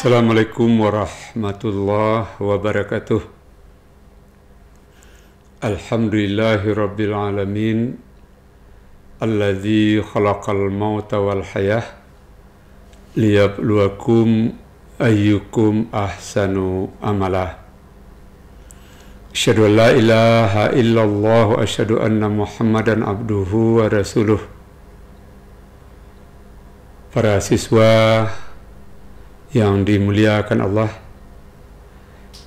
Assalamualaikum warahmatullahi wabarakatuh. Alhamdulillahi rabbil alamin alladzi khalaqal mauta wal ahsanu amala. Asyhadu an la ilaha anna Muhammadan abduhu wa rasuluh. Para siswa yang dimuliakan Allah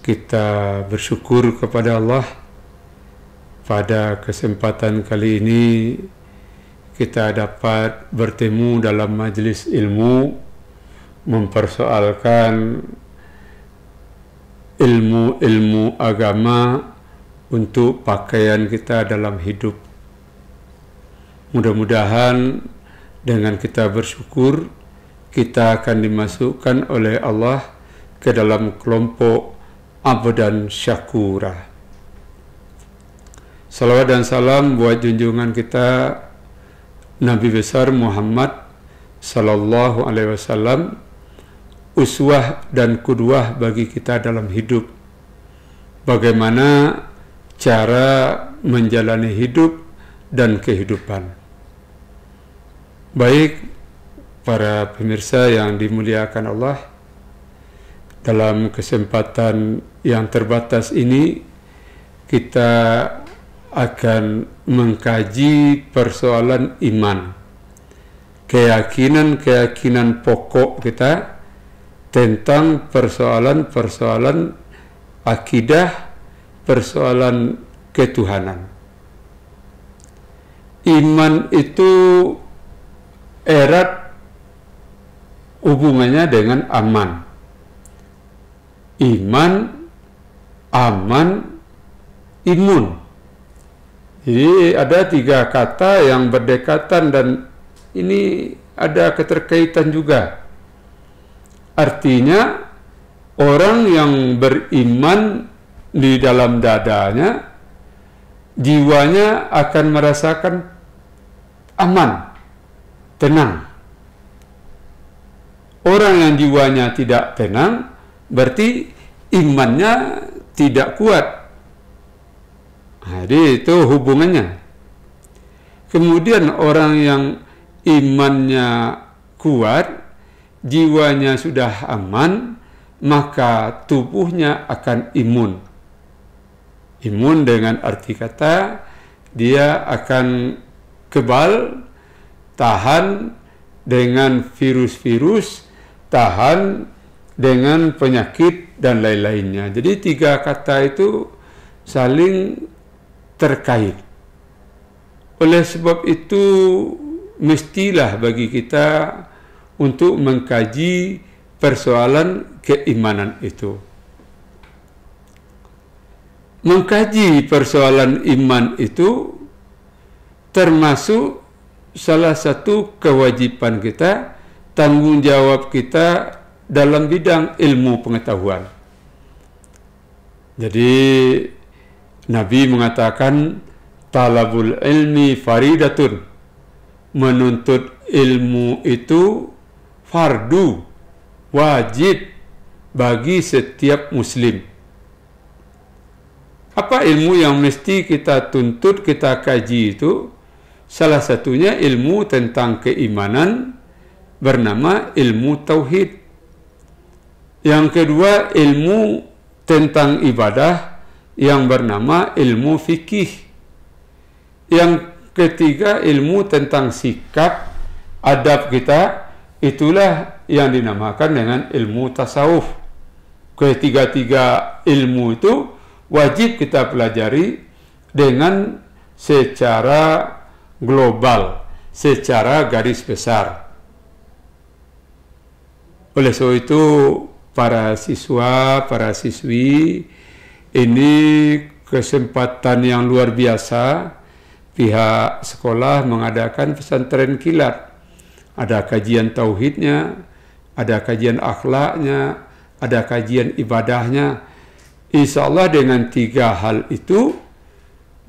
kita bersyukur kepada Allah pada kesempatan kali ini kita dapat bertemu dalam majlis ilmu mempersoalkan ilmu-ilmu agama untuk pakaian kita dalam hidup. Mudah-mudahan dengan kita bersyukur kita akan dimasukkan oleh Allah ke dalam kelompok abdan syakura. Salawat dan salam buat junjungan kita Nabi besar Muhammad sallallahu alaihi wasallam uswah dan kudwah bagi kita dalam hidup. Bagaimana cara menjalani hidup dan kehidupan. Baik, para pemirsa yang dimuliakan Allah. Dalam kesempatan yang terbatas ini, kita akan mengkaji persoalan iman, keyakinan-keyakinan pokok kita tentang persoalan-persoalan akidah, persoalan ketuhanan. Iman itu erat hubungannya dengan aman. Iman, aman, imun. Jadi ada tiga kata yang berdekatan dan ini ada keterkaitan juga. Artinya orang yang beriman di dalam dadanya jiwanya akan merasakan aman, tenang orang yang jiwanya tidak tenang berarti imannya tidak kuat. Nah, jadi itu hubungannya. Kemudian orang yang imannya kuat, jiwanya sudah aman, maka tubuhnya akan imun. Imun dengan arti kata dia akan kebal tahan dengan virus-virus tahan dengan penyakit dan lain-lainnya. Jadi tiga kata itu saling terkait. Oleh sebab itu mestilah bagi kita untuk mengkaji persoalan keimanan itu. Mengkaji persoalan iman itu termasuk salah satu kewajiban kita tanggung jawab kita dalam bidang ilmu pengetahuan. Jadi Nabi mengatakan talabul ilmi faridatun. Menuntut ilmu itu fardu, wajib bagi setiap muslim. Apa ilmu yang mesti kita tuntut, kita kaji itu? Salah satunya ilmu tentang keimanan, bernama ilmu tauhid. Yang kedua ilmu tentang ibadah yang bernama ilmu fikih. Yang ketiga ilmu tentang sikap adab kita itulah yang dinamakan dengan ilmu tasawuf. Ketiga-tiga ilmu itu wajib kita pelajari dengan secara global, secara garis besar. Oleh sebab itu para siswa, para siswi ini kesempatan yang luar biasa pihak sekolah mengadakan pesantren kilat. Ada kajian tauhidnya, ada kajian akhlaknya, ada kajian ibadahnya. Insya Allah dengan tiga hal itu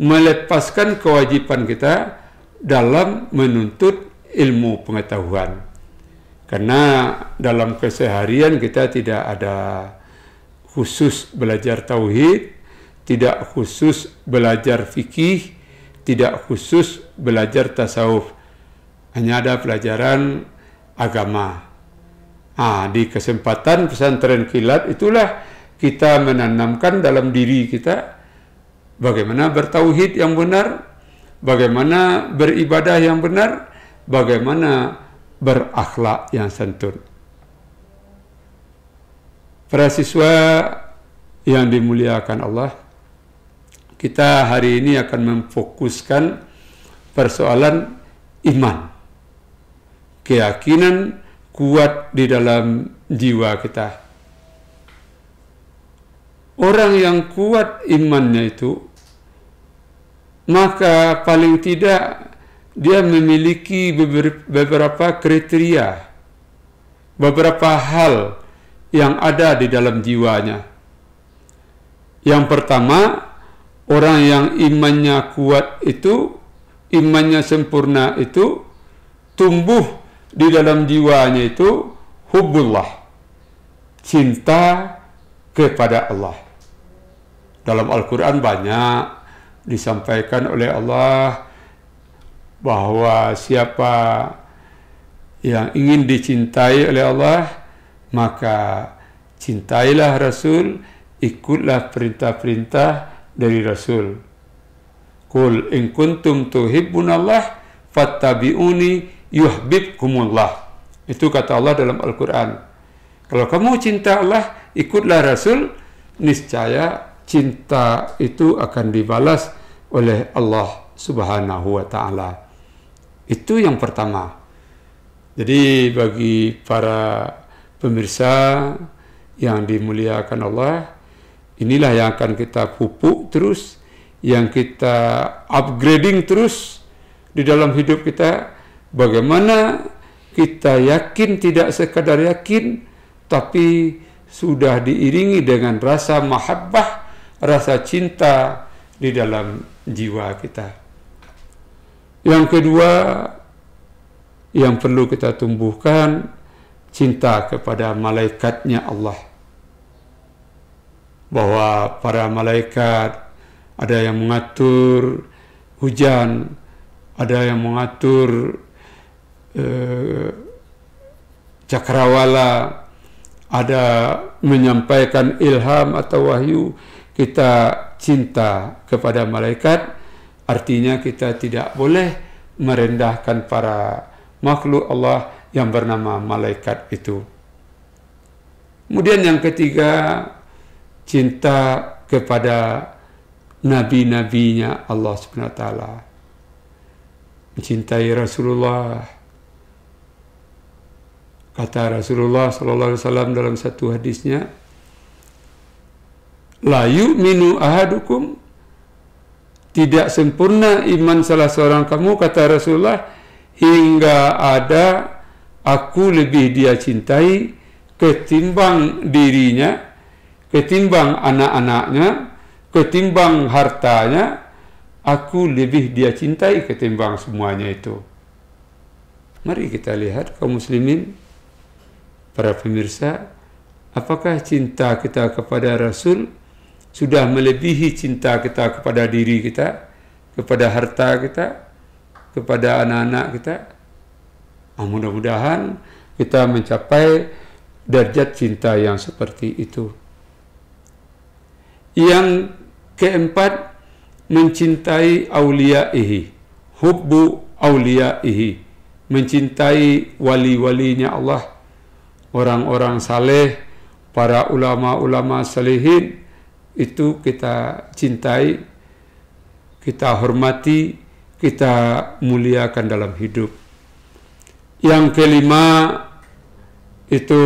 melepaskan kewajiban kita dalam menuntut ilmu pengetahuan. Karena dalam keseharian kita tidak ada khusus belajar tauhid, tidak khusus belajar fikih, tidak khusus belajar tasawuf. Hanya ada pelajaran agama. Ah, di kesempatan pesantren kilat itulah kita menanamkan dalam diri kita bagaimana bertauhid yang benar, bagaimana beribadah yang benar, bagaimana berakhlak yang santun. Para siswa yang dimuliakan Allah, kita hari ini akan memfokuskan persoalan iman. Keyakinan kuat di dalam jiwa kita. Orang yang kuat imannya itu, maka paling tidak dia memiliki beberapa kriteria, beberapa hal yang ada di dalam jiwanya. Yang pertama, orang yang imannya kuat itu, imannya sempurna itu, tumbuh di dalam jiwanya itu hubullah, cinta kepada Allah. Dalam Al-Quran banyak disampaikan oleh Allah, bahwa siapa yang ingin dicintai oleh Allah maka cintailah Rasul ikutlah perintah-perintah dari Rasul Qul in kuntum Allah, fattabi'uni yuhbibkumullah. itu kata Allah dalam Al-Qur'an kalau kamu cinta Allah ikutlah Rasul niscaya cinta itu akan dibalas oleh Allah Subhanahu wa taala itu yang pertama. Jadi bagi para pemirsa yang dimuliakan Allah, inilah yang akan kita pupuk terus, yang kita upgrading terus di dalam hidup kita. Bagaimana kita yakin tidak sekadar yakin, tapi sudah diiringi dengan rasa mahabbah, rasa cinta di dalam jiwa kita. Yang kedua, yang perlu kita tumbuhkan cinta kepada malaikatnya Allah. Bahwa para malaikat ada yang mengatur hujan, ada yang mengatur eh, cakrawala, ada menyampaikan ilham atau wahyu. Kita cinta kepada malaikat Artinya kita tidak boleh merendahkan para makhluk Allah yang bernama malaikat itu. Kemudian yang ketiga, cinta kepada nabi-nabinya Allah Subhanahu wa taala. Mencintai Rasulullah. Kata Rasulullah sallallahu alaihi wasallam dalam satu hadisnya, "La yu'minu ahadukum tidak sempurna iman salah seorang kamu kata Rasulullah hingga ada aku lebih dia cintai ketimbang dirinya ketimbang anak-anaknya ketimbang hartanya aku lebih dia cintai ketimbang semuanya itu mari kita lihat kaum muslimin para pemirsa apakah cinta kita kepada Rasul sudah melebihi cinta kita kepada diri kita, kepada harta kita, kepada anak-anak kita. Nah, mudah-mudahan kita mencapai derajat cinta yang seperti itu. Yang keempat, mencintai awliya'ihi. hubbu awliya'ihi. mencintai wali-walinya Allah, orang-orang saleh, para ulama-ulama salihin, itu kita cintai, kita hormati, kita muliakan dalam hidup. Yang kelima itu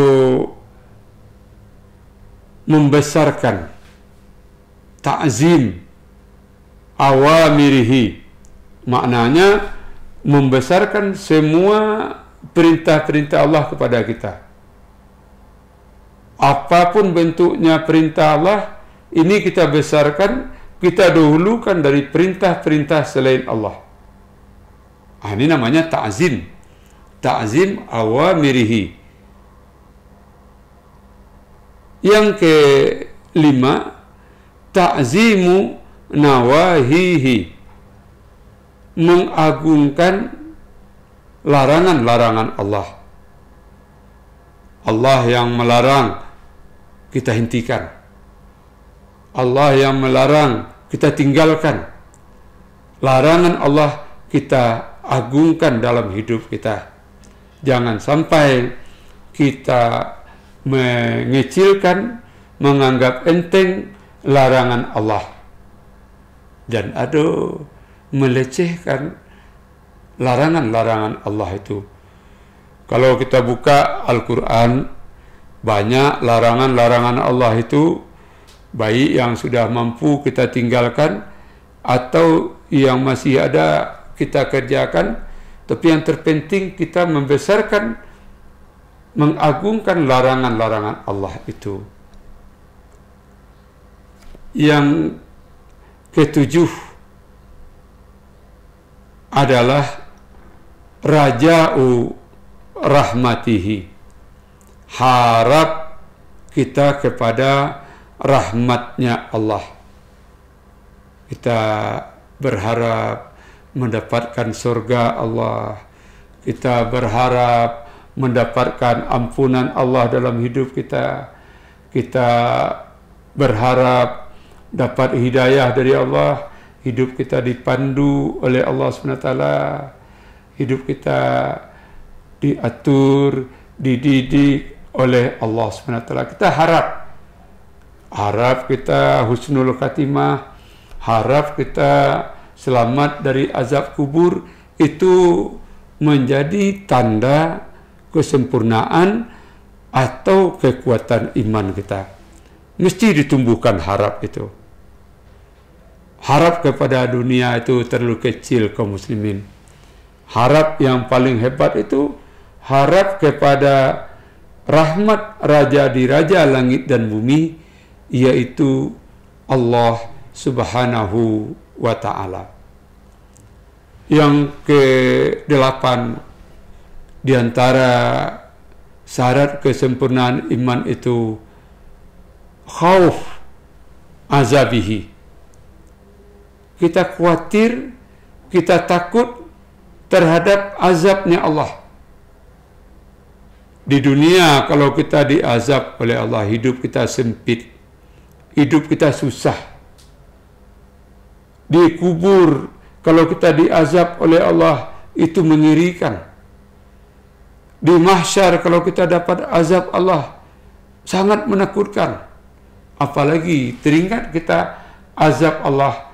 membesarkan takzim awamirihi. Maknanya membesarkan semua perintah-perintah Allah kepada kita. Apapun bentuknya perintah Allah, ini kita besarkan, kita dahulukan dari perintah-perintah selain Allah. Ah, ini namanya ta'zim. Ta'zim awamirihi. Yang kelima, ta'zimu nawahihi. Mengagungkan larangan-larangan Allah. Allah yang melarang, kita hentikan. Allah yang melarang kita tinggalkan. Larangan Allah kita agungkan dalam hidup kita. Jangan sampai kita mengecilkan, menganggap enteng larangan Allah. Dan aduh, melecehkan larangan-larangan Allah itu. Kalau kita buka Al-Quran, banyak larangan-larangan Allah itu baik yang sudah mampu kita tinggalkan atau yang masih ada kita kerjakan tapi yang terpenting kita membesarkan mengagungkan larangan-larangan Allah itu yang ketujuh adalah raja'u rahmatihi harap kita kepada rahmatnya Allah. Kita berharap mendapatkan surga Allah. Kita berharap mendapatkan ampunan Allah dalam hidup kita. Kita berharap dapat hidayah dari Allah. Hidup kita dipandu oleh Allah SWT. Hidup kita diatur, dididik oleh Allah SWT. Kita harap harap kita husnul khatimah, harap kita selamat dari azab kubur itu menjadi tanda kesempurnaan atau kekuatan iman kita. Mesti ditumbuhkan harap itu. Harap kepada dunia itu terlalu kecil kaum ke muslimin. Harap yang paling hebat itu harap kepada rahmat Raja di Raja Langit dan Bumi yaitu Allah Subhanahu wa taala. Yang ke-8 di antara syarat kesempurnaan iman itu khauf azabihi. Kita khawatir, kita takut terhadap azabnya Allah. Di dunia kalau kita diazab oleh Allah, hidup kita sempit hidup kita susah. Dikubur, kalau kita diazab oleh Allah, itu mengirikan. Di mahsyar, kalau kita dapat azab Allah, sangat menakutkan. Apalagi teringat kita azab Allah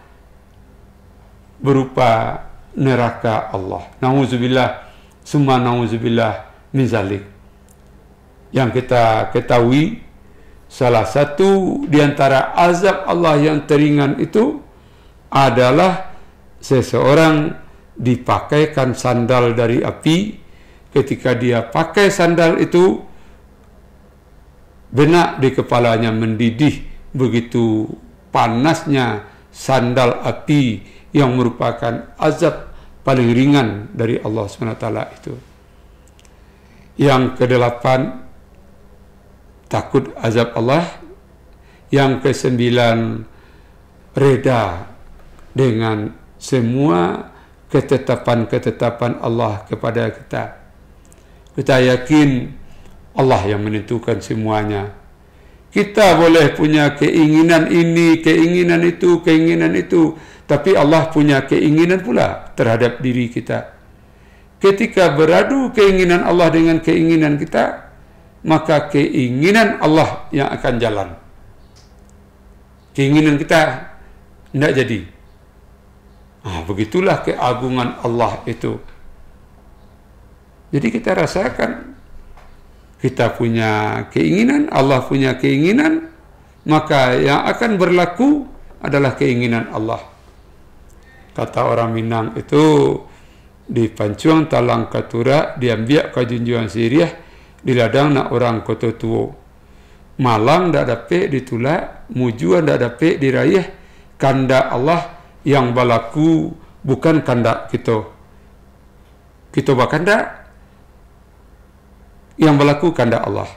berupa neraka Allah. Nauzubillah, semua nauzubillah min zalik. Yang kita ketahui Salah satu di antara azab Allah yang teringan itu adalah seseorang dipakaikan sandal dari api. Ketika dia pakai sandal itu, benak di kepalanya mendidih begitu panasnya sandal api yang merupakan azab paling ringan dari Allah SWT itu. Yang kedelapan, takut azab Allah. Yang kesembilan, reda dengan semua ketetapan-ketetapan Allah kepada kita. Kita yakin Allah yang menentukan semuanya. Kita boleh punya keinginan ini, keinginan itu, keinginan itu, tapi Allah punya keinginan pula terhadap diri kita. Ketika beradu keinginan Allah dengan keinginan kita, maka keinginan Allah yang akan jalan. Keinginan kita tidak jadi. Nah, begitulah keagungan Allah itu. Jadi kita rasakan kita punya keinginan, Allah punya keinginan, maka yang akan berlaku adalah keinginan Allah. Kata orang Minang itu di Pancuang Talang Katura, diambil Kajunjuan Syiriah di ladang nak orang kota tuo malang ndak ada pe ditula mujuan ndak ada pe diraih kanda Allah yang balaku bukan kanda kita kita kanda yang berlaku kanda Allah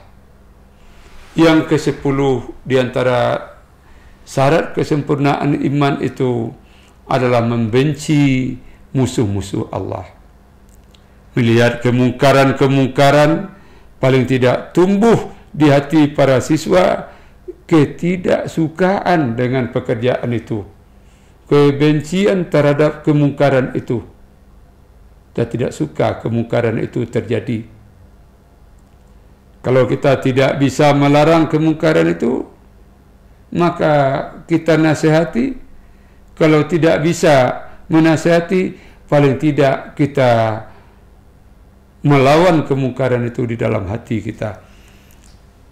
yang ke sepuluh diantara syarat kesempurnaan iman itu adalah membenci musuh-musuh Allah melihat kemungkaran-kemungkaran paling tidak tumbuh di hati para siswa ketidaksukaan dengan pekerjaan itu, kebencian terhadap kemungkaran itu. Kita tidak suka kemungkaran itu terjadi. Kalau kita tidak bisa melarang kemungkaran itu, maka kita nasihati. Kalau tidak bisa menasihati, paling tidak kita melawan kemungkaran itu di dalam hati kita.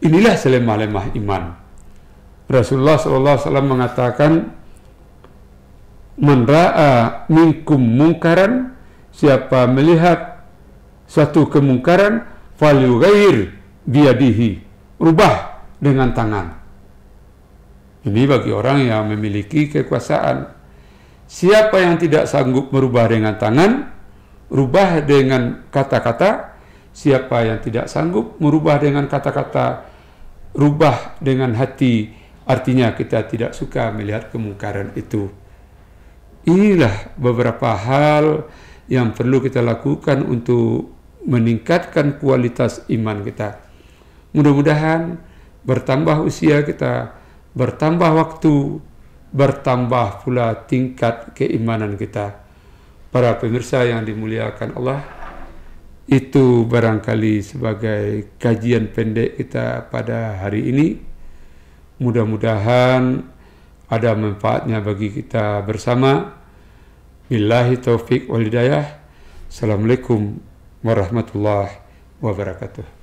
Inilah selemah-lemah iman. Rasulullah SAW mengatakan, Menra'a minkum mungkaran, siapa melihat suatu kemungkaran, gair biadihi, rubah dengan tangan. Ini bagi orang yang memiliki kekuasaan. Siapa yang tidak sanggup merubah dengan tangan, rubah dengan kata-kata siapa yang tidak sanggup merubah dengan kata-kata rubah dengan hati artinya kita tidak suka melihat kemungkaran itu inilah beberapa hal yang perlu kita lakukan untuk meningkatkan kualitas iman kita mudah-mudahan bertambah usia kita bertambah waktu bertambah pula tingkat keimanan kita para pemirsa yang dimuliakan Allah, itu barangkali sebagai kajian pendek kita pada hari ini. Mudah-mudahan ada manfaatnya bagi kita bersama. Billahi taufik walidayah. Assalamualaikum warahmatullahi wabarakatuh.